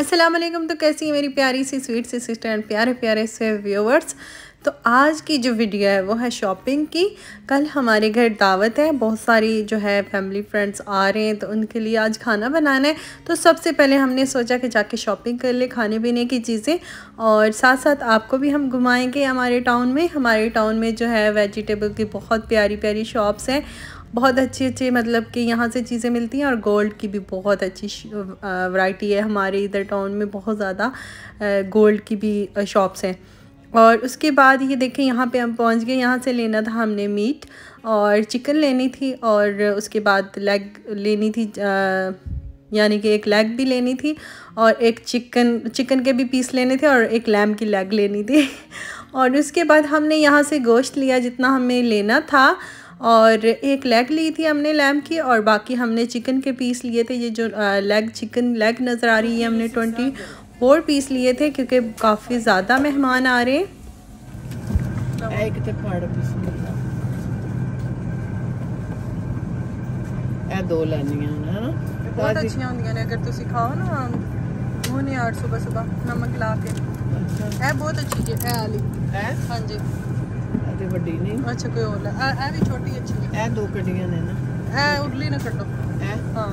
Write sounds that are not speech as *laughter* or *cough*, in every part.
असलम तो कैसी है मेरी प्यारी सी स्वीट सी सिस्टर एंड प्यारे प्यारे से व्यूवर्स तो आज की जो वीडियो है वो है शॉपिंग की कल हमारे घर दावत है बहुत सारी जो है फैमिली फ्रेंड्स आ रहे हैं तो उनके लिए आज खाना बनाना है तो सबसे पहले हमने सोचा कि जाके शॉपिंग कर ले खाने पीने की चीज़ें और साथ साथ आपको भी हम घुमाएंगे हमारे टाउन में हमारे टाउन में जो है वेजिटेबल की बहुत प्यारी प्यारी शॉप्स हैं बहुत अच्छी अच्छी मतलब कि यहाँ से चीज़ें मिलती हैं और गोल्ड की भी बहुत अच्छी वैरायटी है हमारे इधर टाउन में बहुत ज़्यादा गोल्ड की भी शॉप्स हैं और उसके बाद ये देखें यहाँ पे हम पहुँच गए यहाँ से लेना था हमने मीट और चिकन लेनी थी और उसके बाद लेग लेनी थी यानी कि एक लेग भी लेनी थी और एक चिकन चिकन के भी पीस लेने थे और एक लैम की लेग लेनी थी *laughs* और उसके बाद हमने यहाँ से गोश्त लिया जितना हमें लेना था और एक लेग ली थी हमने लैम की और बाकी हमने चिकन के पीस लिए थे ये जो लेग चिकन लेग नज़र आ रही है हमने हाँ, ट्वेंटी फोर पीस लिए थे क्योंकि काफ़ी ज़्यादा मेहमान आ रहे हैं दो लैनियां है ना बहुत अच्छियां ਹੁੰਦੀਆਂ ਨੇ ਅਗਰ ਤੁਸੀਂ ਖਾਓ ਨਾ ਉਹਨੇ 800 ਬਸ ਸੁਬਾ ਨਮਕ ਲਾ ਕੇ ਅੱਛਾ ਇਹ ਬਹੁਤ ਅੱਛੀ ਜੀ ਇਹ ਵਾਲੀ ਹੈ ਹਾਂਜੀ ਤੇ ਵੱਡੀ ਨਹੀਂ ਅੱਛਾ ਕੋਈ ਹੋਰ ਲੈ ਇਹ ਵੀ ਛੋਟੀ ਅੱਛੀ ਹੈ ਇਹ ਦੋ ਕੱਡੀਆਂ ਨੇ ਨਾ ਇਹ ਉਰਲੀ ਨਾ ਕੱਟੋ ਹੈ ਹਾਂ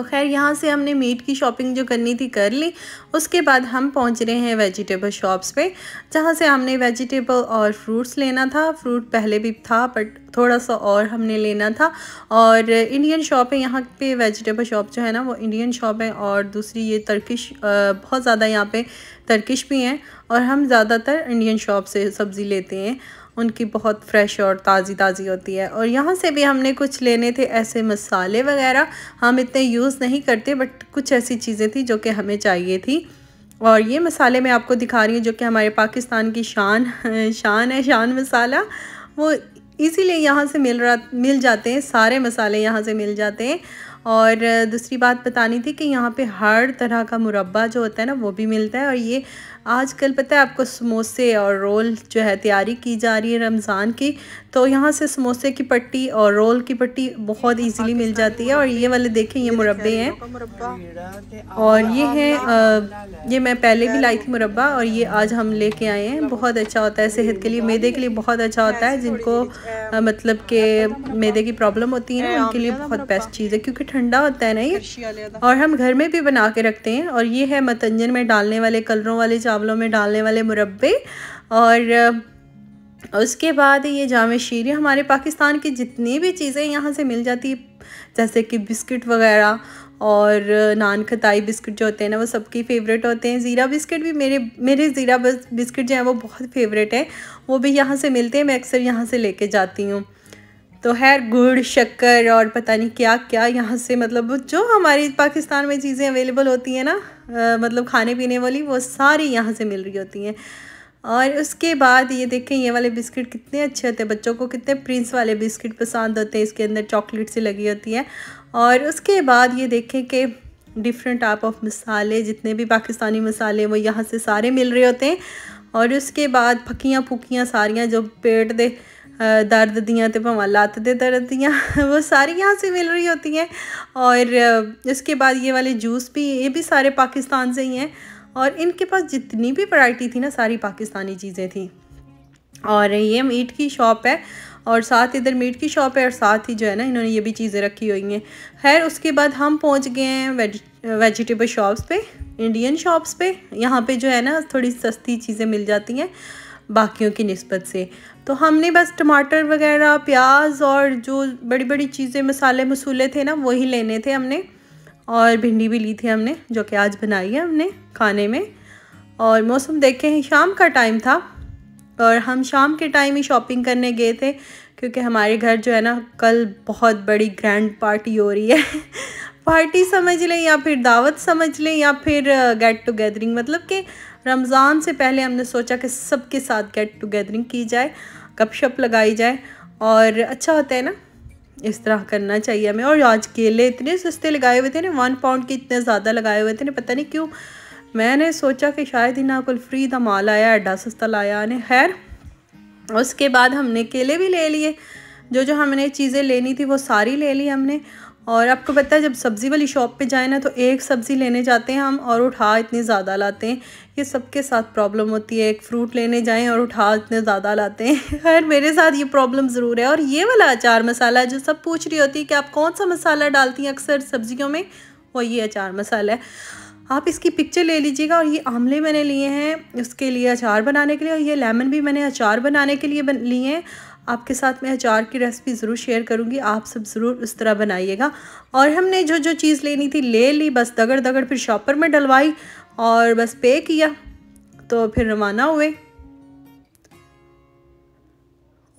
तो खैर यहाँ से हमने मीट की शॉपिंग जो करनी थी कर ली उसके बाद हम पहुँच रहे हैं वेजिटेबल शॉप्स पे जहाँ से हमने वेजिटेबल और फ्रूट्स लेना था फ्रूट पहले भी था बट थोड़ा सा और हमने लेना था और इंडियन शॉप है यहाँ पे वेजिटेबल शॉप जो है ना वो इंडियन शॉप है और दूसरी ये तर्किश बहुत ज़्यादा यहाँ पे तर्किश भी हैं और हम ज़्यादातर इंडियन शॉप से सब्ज़ी लेते हैं उनकी बहुत फ्रेश और ताज़ी ताज़ी होती है और यहाँ से भी हमने कुछ लेने थे ऐसे मसाले वगैरह हम इतने यूज़ नहीं करते बट कुछ ऐसी चीज़ें थी जो कि हमें चाहिए थी और ये मसाले मैं आपको दिखा रही हूँ जो कि हमारे पाकिस्तान की शान शान है शान मसाला वो इसीलिए यहाँ से मिल रहा मिल जाते हैं सारे मसाले यहाँ से मिल जाते हैं और दूसरी बात बतानी थी कि यहाँ पे हर तरह का मुरबा जो होता है ना वो भी मिलता है और ये आजकल पता है आपको समोसे और रोल जो है तैयारी की जा रही है रमज़ान की तो यहाँ से समोसे की पट्टी और रोल की पट्टी बहुत इजीली तो मिल जाती है और ये वाले देखें ये मुरबे हैं और ये हैं ये मैं पहले भी लाई थी मुरबा और ये आज हम लेके आए हैं बहुत अच्छा होता है सेहत के लिए मैदे के लिए बहुत अच्छा होता है जिनको मतलब के मैदे की प्रॉब्लम होती है उनके लिए बहुत बेस्ट चीज़ है क्योंकि ठंडा होता है ना ये और हम घर में भी बना के रखते हैं और ये है मतंजन में डालने वाले कलरों वाले चावल चावलों में डालने वाले मुरब्बे और उसके बाद ये जाम शीरी हमारे पाकिस्तान की जितनी भी चीज़ें यहाँ से मिल जाती जैसे कि बिस्किट वगैरह और नान खताई बिस्किट जो होते हैं ना वो सबकी फेवरेट होते हैं ज़ीरा बिस्किट भी मेरे मेरे ज़ीरा बिस्किट जो है वो बहुत फेवरेट है वो भी यहाँ से मिलते हैं मैं अक्सर यहाँ से लेके जाती हूँ तो खैर गुड़ शक्कर और पता नहीं क्या क्या यहाँ से मतलब जो हमारे पाकिस्तान में चीज़ें अवेलेबल होती हैं ना आ, मतलब खाने पीने वाली वो सारी यहाँ से मिल रही होती हैं और उसके बाद ये देखें ये वाले बिस्किट कितने अच्छे होते हैं बच्चों को कितने प्रिंस वाले बिस्किट पसंद होते हैं इसके अंदर चॉकलेट से लगी होती है और उसके बाद ये देखें कि डिफरेंट टाइप ऑफ मसाले जितने भी पाकिस्तानी मसाले वो यहाँ से सारे मिल रहे होते हैं और उसके बाद फकियाँ फुकियाँ सारियाँ जो पेट दे दर्द दियाँ तो भावा लत के दर्द दियाँ *laughs* वो सारी यहाँ से मिल रही होती हैं और इसके बाद ये वाले जूस भी ये भी सारे पाकिस्तान से ही हैं और इनके पास जितनी भी वैरायटी थी ना सारी पाकिस्तानी चीज़ें थी और ये मीट की शॉप है और साथ इधर मीट की शॉप है और साथ ही जो है ना इन्होंने ये भी चीज़ें रखी हुई हैं खैर उसके बाद हम पहुंच गए हैं वेजिटेबल शॉप्स पे इंडियन शॉप्स पे यहाँ पे जो है ना थोड़ी सस्ती चीज़ें मिल जाती हैं बाकियों की नस्बत से तो हमने बस टमाटर वगैरह प्याज और जो बड़ी बड़ी चीज़ें मसाले मसूले थे ना वही लेने थे हमने और भिंडी भी ली थी हमने जो कि आज बनाई है हमने खाने में और मौसम देखे हैं शाम का टाइम था और हम शाम के टाइम ही शॉपिंग करने गए थे क्योंकि हमारे घर जो है ना कल बहुत बड़ी ग्रैंड पार्टी हो रही है पार्टी *laughs* समझ लें या फिर दावत समझ लें या फिर गेट गैदरिंग मतलब कि रमज़ान से पहले हमने सोचा कि सबके साथ गेट टुगेदरिंग की जाए कप शप लगाई जाए और अच्छा होता है ना इस तरह करना चाहिए हमें और आज केले इतने सस्ते लगाए हुए थे ना वन पाउंड के इतने ज़्यादा लगाए हुए थे ना पता नहीं क्यों मैंने सोचा कि शायद ही ना कुल फ्री दा माल आया एड्डा सस्ता लाया ने खैर उसके बाद हमने केले भी ले लिए जो जो हमने चीज़ें लेनी थी वो सारी ले ली हमने और आपको पता है जब सब्ज़ी वाली शॉप पे जाए ना तो एक सब्ज़ी लेने जाते हैं हम और उठा इतनी ज़्यादा लाते हैं ये सबके साथ प्रॉब्लम होती है एक फ्रूट लेने जाएं और उठा इतने ज़्यादा लाते हैं *laughs* खैर मेरे साथ ये प्रॉब्लम ज़रूर है और ये वाला अचार मसाला जो सब पूछ रही होती है कि आप कौन सा मसाला डालती हैं अक्सर सब्ज़ियों में वो ये अचार मसाला है आप इसकी पिक्चर ले लीजिएगा और ये आंवले मैंने लिए हैं उसके लिए अचार बनाने के लिए और ये लेमन भी मैंने अचार बनाने के लिए बन लिए हैं आपके साथ मैं अचार की रेसिपी ज़रूर शेयर करूँगी आप सब ज़रूर उस तरह बनाइएगा और हमने जो जो चीज़ लेनी थी ले ली बस दगड़ दगड़ फिर शॉपर में डलवाई और बस पे किया तो फिर रवाना हुए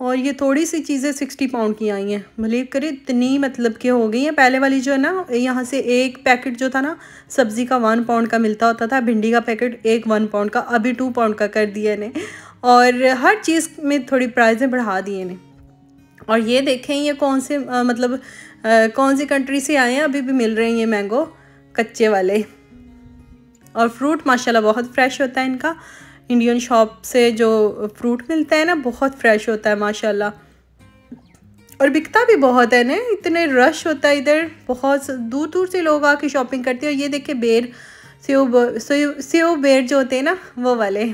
और ये थोड़ी सी चीज़ें सिक्सटी पाउंड की आई हैं बिलीव करें इतनी मतलब कि हो गई हैं पहले वाली जो है ना यहाँ से एक पैकेट जो था ना सब्ज़ी का वन पाउंड का मिलता होता था भिंडी का पैकेट एक वन पाउंड का अभी टू पाउंड का कर दिया इन्हें और हर चीज़ में थोड़ी प्राइजें बढ़ा दी इन्हें और ये देखें ये कौन से आ, मतलब आ, कौन सी कंट्री से आए हैं अभी भी मिल रहे हैं ये मैंगो कच्चे वाले और फ्रूट माशाल्लाह बहुत फ्रेश होता है इनका इंडियन शॉप से जो फ्रूट मिलता है ना बहुत फ्रेश होता है माशाल्लाह और बिकता भी बहुत है ना इतने रश होता है इधर बहुत दूर दूर से लोग आके शॉपिंग करते हैं और ये देखे बेर सेव सेव बेर जो होते हैं ना वो वाले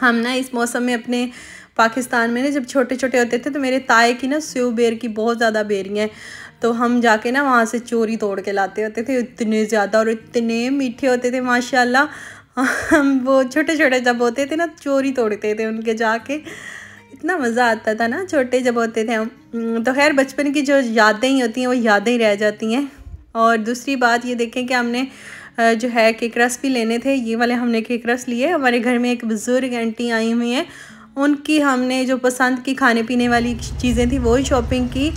हम ना इस मौसम में अपने पाकिस्तान में ना जब छोटे छोटे होते थे तो मेरे ताए की ना सेव बेर की बहुत ज़्यादा बेरियाँ हैं तो हम जाके ना वहाँ से चोरी तोड़ के लाते होते थे इतने ज़्यादा और इतने मीठे होते थे माशाल्लाह हम वो छोटे छोटे जब होते थे ना चोरी तोड़ते थे उनके जाके इतना मज़ा आता था ना छोटे जब होते थे हम हम्म, तो खैर बचपन की जो यादें ही होती हैं वो यादें ही रह जाती हैं और दूसरी बात ये देखें कि हमने जो है केक रस भी लेने थे ये वाले हमने केक रस लिए हमारे घर में एक बुज़ुर्ग आंटी आई हुई हैं उनकी हमने जो पसंद की खाने पीने वाली चीज़ें थी वो ही शॉपिंग की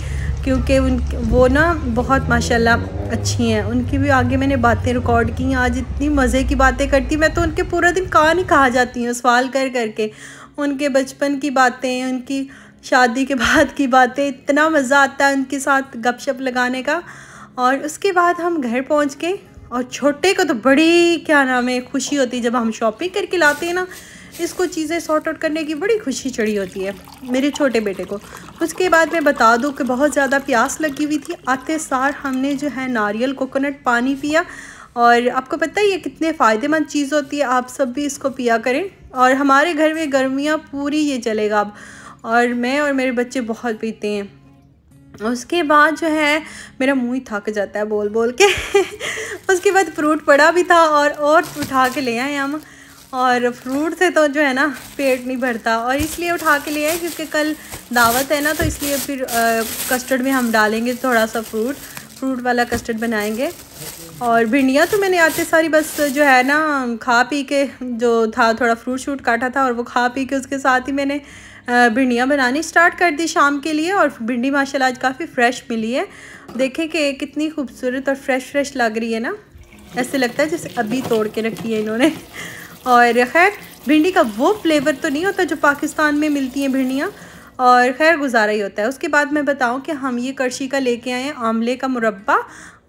क्योंकि उन वो ना बहुत माशाल्लाह अच्छी हैं उनकी भी आगे मैंने बातें रिकॉर्ड की आज इतनी मज़े की बातें करती मैं तो उनके पूरा दिन कहाँ नहीं कहा जाती हूँ सवाल कर करके उनके बचपन की बातें उनकी शादी के बाद की बातें इतना मज़ा आता है उनके साथ गपशप लगाने का और उसके बाद हम घर पहुँच के और छोटे को तो बड़ी क्या नाम है खुशी होती है जब हम शॉपिंग करके लाते हैं ना इसको चीज़ें सॉर्ट आउट करने की बड़ी खुशी चढ़ी होती है मेरे छोटे बेटे को उसके बाद मैं बता दूँ कि बहुत ज़्यादा प्यास लगी हुई थी आते सार हमने जो है नारियल कोकोनट पानी पिया और आपको पता है ये कितने फ़ायदेमंद चीज़ होती है आप सब भी इसको पिया करें और हमारे घर में गर्मियाँ पूरी ये चलेगा अब और मैं और मेरे बच्चे बहुत पीते हैं उसके बाद जो है मेरा मुंह ही थक जाता है बोल बोल के *laughs* उसके बाद फ्रूट पड़ा भी था और और उठा के ले आए हम और फ्रूट से तो जो है ना पेट नहीं भरता और इसलिए उठा के लिए क्योंकि कल दावत है ना तो इसलिए फिर आ, कस्टर्ड में हम डालेंगे थोड़ा सा फ्रूट फ्रूट वाला कस्टर्ड बनाएंगे और भिंडियाँ तो मैंने आते सारी बस जो है ना खा पी के जो था थोड़ा फ्रूट शूट काटा था और वो खा पी के उसके साथ ही मैंने भिंडियाँ बनानी स्टार्ट कर दी शाम के लिए और भिंडी माशाल्लाह आज काफ़ी फ्रेश मिली है देखें कि कितनी खूबसूरत और फ्रेश फ्रेश लग रही है ना ऐसे लगता है जैसे अभी तोड़ के रखी है इन्होंने और खैर भिंडी का वो फ्लेवर तो नहीं होता जो पाकिस्तान में मिलती हैं भिंडियाँ और खैर गुजारा ही होता है उसके बाद मैं बताऊं कि हम ये करशी का लेके आए हैं आमले का मुरबा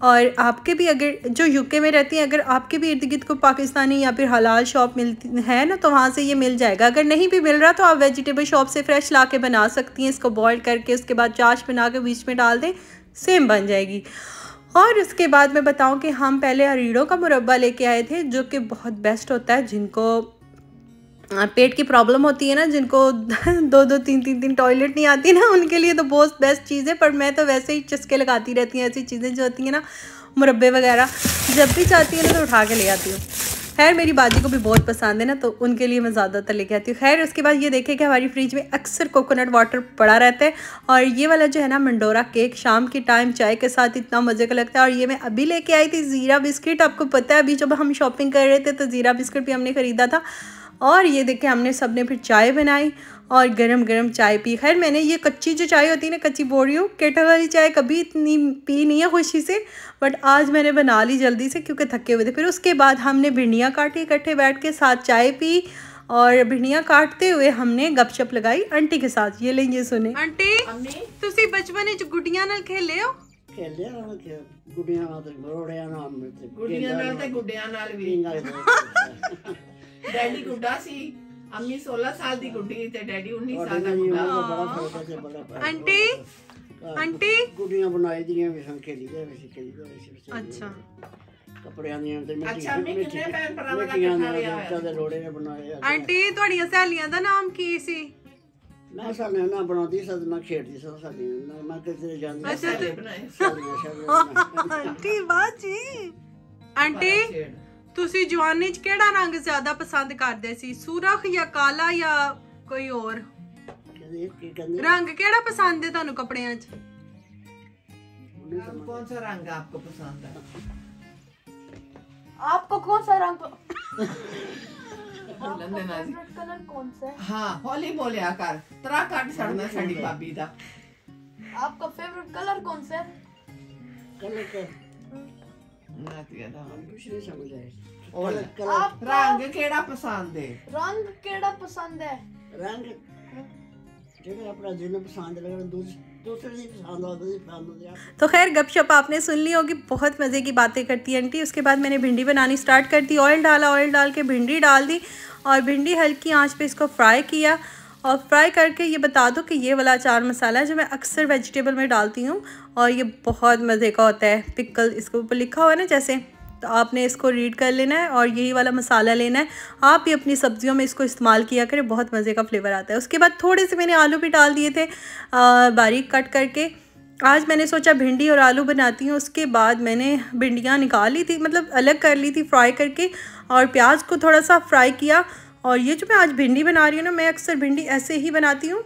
और आपके भी अगर जो यूके में रहती हैं अगर आपके भी इर्द गिर्द को पाकिस्तानी या फिर हलाल शॉप मिलती है ना तो वहाँ से ये मिल जाएगा अगर नहीं भी मिल रहा तो आप वेजिटेबल शॉप से फ्रेश ला के बना सकती हैं इसको बॉयल करके उसके बाद चाश बना के बीच में डाल दें सेम बन जाएगी और उसके बाद मैं बताऊं कि हम पहले हरीड़ों का मुरबा लेके आए थे जो कि बहुत बेस्ट होता है जिनको पेट की प्रॉब्लम होती है ना जिनको *laughs* दो दो तीन तीन दिन टॉयलेट नहीं आती ना उनके लिए तो बहुत बेस्ट चीज़ है पर मैं तो वैसे ही चस्के लगाती रहती हूँ ऐसी चीज़ें जो होती हैं ना मुरबे वगैरह जब भी चाहती है ना तो उठा के ले आती हूँ खैर मेरी बाजी को भी बहुत पसंद है ना तो उनके लिए मैं ज़्यादातर लेके आती हूँ खैर उसके बाद ये देखें कि हमारी फ्रिज में अक्सर कोकोनट वाटर पड़ा रहता है और ये वाला जो है ना मंडोरा केक शाम के टाइम चाय के साथ इतना मज़े का लगता है और ये मैं अभी लेके आई थी ज़ीरा बिस्किट आपको पता है अभी जब हम शॉपिंग कर रहे थे तो ज़ीरा बिस्किट भी हमने ख़रीदा था और ये देखे हमने सब ने फिर चाय बनाई और गरम गरम चाय पी खैर मैंने ये कच्ची जो चाय होती है ना कच्ची बोल रही हूँ केटल वाली चाय कभी इतनी पी नहीं है खुशी से बट आज मैंने बना ली जल्दी से क्योंकि थके हुए थे फिर उसके बाद हमने भिंडियाँ काटी इकट्ठे बैठ के साथ चाय पी और भिंडियाँ काटते हुए हमने गपशप लगाई आंटी के साथ ये लेंगे सुने आंटी बचपन गुडिया ਵਿੱਚ हो ਨਾਲ गुडिया गुडिया ਡੈਡੀ ਗੁੱਡਾ ਸੀ ਅੰਮੀ 16 ਸਾਲ ਦੀ ਗੁੱਡੀ ਤੇ ਡੈਡੀ 19 ਸਾਲ ਦਾ ਗੁੱਡਾ ਆਂਟੀ ਆਂਟੀ ਗੁੱਡੀਆਂ ਬਣਾਈ ਦੀਆਂ ਵੀ ਸੰਖੇ ਖੇਲੀ ਗਏ ਵੀ ਕਈ ਗਏ ਅੱਛਾ ਕੱਪੜਿਆਂ ਦੀਆਂ ਤੇ ਮੈਂ ਅੱਛਾ ਮੈਂ ਕਿੰਨੇ ਪੈਰ ਭਰਾਵਾਂ ਦਾ ਇਕੱਠਾ ਰਿਹਾ ਹੈ ਦੇ ਲੋੜੇ ਨੇ ਬਣਾਏ ਆਂਟੀ ਤੁਹਾਡੀਆਂ ਸਹੇਲੀਆਂ ਦਾ ਨਾਮ ਕੀ ਸੀ ਮੈਂ ਸਾਨੇ ਨਾ ਬਣਾਉਂਦੀ ਸਦ ਖੇਡਦੀ ਸਾਂ ਸਾਡੀ ਨਾ ਮੈਂ ਕਿਸੇ ਜਾਂਦੀ ਅੱਛਾ ਤੇ ਬਣਾਏ *laughs* ਆਂਟੀ ਬਾਜੀ ਆਂਟੀ ਤੁਸੀਂ ਜਵਾਨੀ 'ਚ ਕਿਹੜਾ ਰੰਗ ਜ਼ਿਆਦਾ ਪਸੰਦ ਕਰਦੇ ਸੀ ਸੁਰਖ ਜਾਂ ਕਾਲਾ ਜਾਂ ਕੋਈ ਹੋਰ ਰੰਗ ਕਿਹੜਾ ਪਸੰਦ ਹੈ ਤੁਹਾਨੂੰ ਕੱਪੜਿਆਂ 'ਚ कौन सा रंग आपको पसंद है आपको कौन सा रंग कलर कौन सा हाँ होली बोलिया कर तरा कट सड़ना साड़ी भाभी दा आपका फेवरेट कलर कौन सा है रंग पसंद है रंग पसंद है रंग तो खैर गपशप आपने सुन ली होगी बहुत मज़े की बातें करती आंटी उसके बाद मैंने भिंडी बनानी स्टार्ट कर दी ऑयल डाला ऑयल डाल के भिंडी डाल दी और भिंडी हल्की आंच पे इसको फ्राई किया और फ्राई करके ये बता दो कि ये वाला अचार मसाला है जो मैं अक्सर वेजिटेबल में डालती हूँ और ये बहुत मज़े का होता है पिकल इसके ऊपर लिखा हुआ है ना जैसे तो आपने इसको रीड कर लेना है और यही वाला मसाला लेना है आप ही अपनी सब्जियों में इसको इस्तेमाल किया करें बहुत मज़े का फ्लेवर आता है उसके बाद थोड़े से मैंने आलू भी डाल दिए थे बारीक कट करके आज मैंने सोचा भिंडी और आलू बनाती हूँ उसके बाद मैंने भिंडियाँ निकाल ली थी मतलब अलग कर ली थी फ्राई करके और प्याज को थोड़ा सा फ्राई किया और ये जो मैं आज भिंडी बना रही हूँ ना मैं अक्सर भिंडी ऐसे ही बनाती हूँ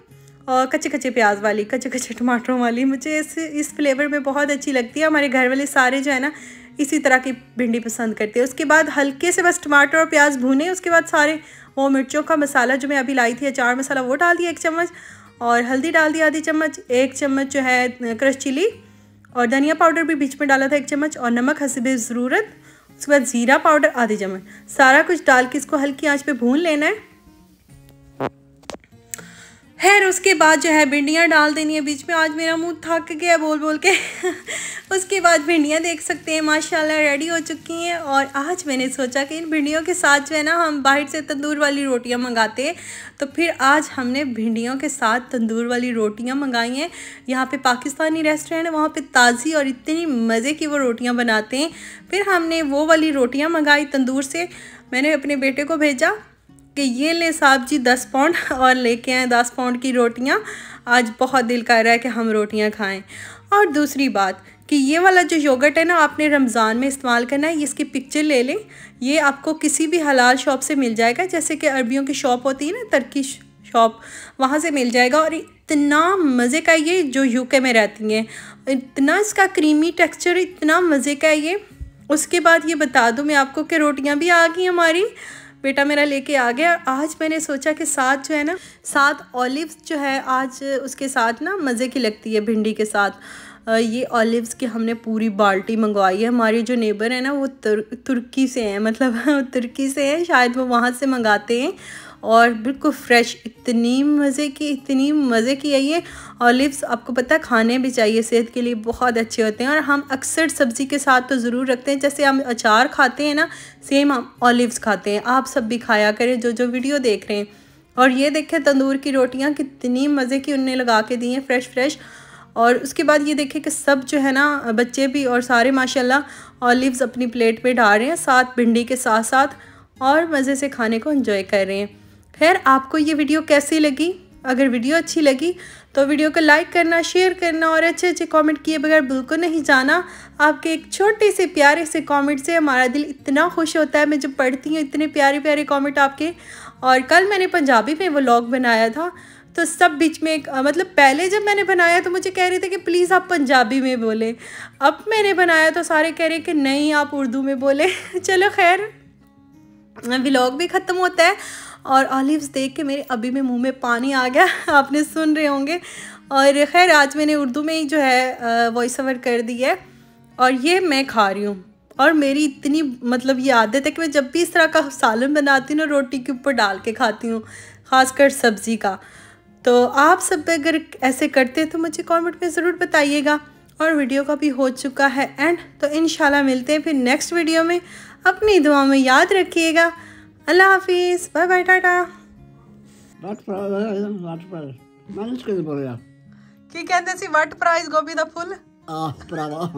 और कच्चे कच्चे प्याज वाली कच्चे कच्चे टमाटरों वाली मुझे इस इस फ्लेवर में बहुत अच्छी लगती है हमारे घर वाले सारे जो है ना इसी तरह की भिंडी पसंद करते हैं उसके बाद हल्के से बस टमाटर और प्याज भुने उसके बाद सारे वो मिर्चों का मसाला जो मैं अभी लाई थी अचार मसाला वो डाल दिया एक चम्मच और हल्दी डाल दी आधी चम्मच एक चम्मच जो है क्रश चिली और धनिया पाउडर भी बीच में डाला था एक चम्मच और नमक हंसी ज़रूरत उसके बाद ज़ीरा पाउडर आधे चम्मच सारा कुछ डाल के इसको हल्की आंच पे भून लेना है खैर उसके बाद जो है भिंडियाँ डाल देनी है बीच में आज मेरा मुंह थक गया बोल बोल के *laughs* उसके बाद भिंडियाँ देख सकते हैं माशाल्लाह रेडी हो चुकी हैं और आज मैंने सोचा कि इन भिंडियों के साथ जो है ना हम बाहर से तंदूर वाली रोटियाँ मंगाते हैं तो फिर आज हमने भिंडियों के साथ तंदूर वाली रोटियाँ मंगाई हैं यहाँ पे पाकिस्तानी रेस्टोरेंट है वहाँ पे ताज़ी और इतनी मज़े की वो रोटियाँ बनाते हैं फिर हमने वो वाली रोटियाँ मंगाई तंदूर से मैंने अपने बेटे को भेजा कि ये ले साहब जी दस पाउंड और लेके आए दस पाउंड की रोटियाँ आज बहुत दिल कर रहा है कि हम रोटियाँ खाएं और दूसरी बात कि ये वाला जो योगर्ट है ना आपने रमज़ान में इस्तेमाल करना है इसकी पिक्चर ले लें ये आपको किसी भी हलाल शॉप से मिल जाएगा जैसे कि अरबियों की शॉप होती है ना तर्की शॉप वहाँ से मिल जाएगा और इतना मज़े का ये जो यूके में रहती हैं इतना इसका क्रीमी टेक्सचर इतना मज़े का ये उसके बाद ये बता दूँ मैं आपको कि रोटियाँ भी आ गई हमारी बेटा मेरा लेके आ गया आज मैंने सोचा कि साथ जो है ना साथ ऑलिव्स जो है आज उसके साथ ना मज़े की लगती है भिंडी के साथ ये ऑलिव्स की हमने पूरी बाल्टी मंगवाई है हमारे जो नेबर है ना वो तुर, तुर्की से हैं मतलब *laughs* तुर्की से हैं शायद वो वहाँ से मंगाते हैं और बिल्कुल फ्रेश इतनी मज़े की इतनी मज़े की है ये ऑलिव्स आपको पता है खाने भी चाहिए सेहत के लिए बहुत अच्छे होते हैं और हम अक्सर सब्ज़ी के साथ तो ज़रूर रखते हैं जैसे हम अचार खाते हैं ना सेम हम ऑलिव्स खाते हैं आप सब भी खाया करें जो जो वीडियो देख रहे हैं और ये देखें तंदूर की रोटियाँ कितनी मज़े की उनने लगा के दी हैं फ्रेश फ्रेश और उसके बाद ये देखें कि सब जो है ना बच्चे भी और सारे माशाल्लाह ऑलिव्स अपनी प्लेट पे डाल रहे हैं साथ भिंडी के साथ साथ और मज़े से खाने को एंजॉय कर रहे हैं खैर आपको ये वीडियो कैसी लगी अगर वीडियो अच्छी लगी तो वीडियो को लाइक करना शेयर करना और अच्छे अच्छे कमेंट किए बगैर बिल्कुल नहीं जाना आपके एक छोटे से प्यारे से कमेंट से हमारा दिल इतना खुश होता है मैं जब पढ़ती हूँ इतने प्यारे प्यारे कमेंट आपके और कल मैंने पंजाबी में वो लॉग बनाया था तो सब बीच में एक मतलब पहले जब मैंने बनाया तो मुझे कह रहे थे कि प्लीज़ आप पंजाबी में बोलें अब मैंने बनाया तो सारे कह रहे कि नहीं आप उर्दू में बोलें *laughs* चलो खैर व्लॉग भी ख़त्म होता है और ऑलिव्स देख के मेरे अभी में मुंह में पानी आ गया *laughs* आपने सुन रहे होंगे और खैर आज मैंने उर्दू में ही जो है वॉइस ओवर कर दी है और ये मैं खा रही हूँ और मेरी इतनी मतलब ये आदत है कि मैं जब भी इस तरह का सालन बनाती हूँ ना रोटी के ऊपर डाल के खाती हूँ ख़ासकर सब्ज़ी का तो आप सब अगर ऐसे करते हैं तो मुझे कमेंट में ज़रूर बताइएगा और वीडियो का भी हो चुका है एंड तो इन मिलते हैं फिर नेक्स्ट वीडियो में अपनी दुआ में याद रखिएगा अल्लाह हाफिज बाय बाय टाटा ਕੀ ਕਹਿੰਦੇ ਸੀ ਵਾਟ ਪ੍ਰਾਈਸ ਗੋਭੀ ਦਾ ਫੁੱਲ ਆ ਭਰਾਵਾ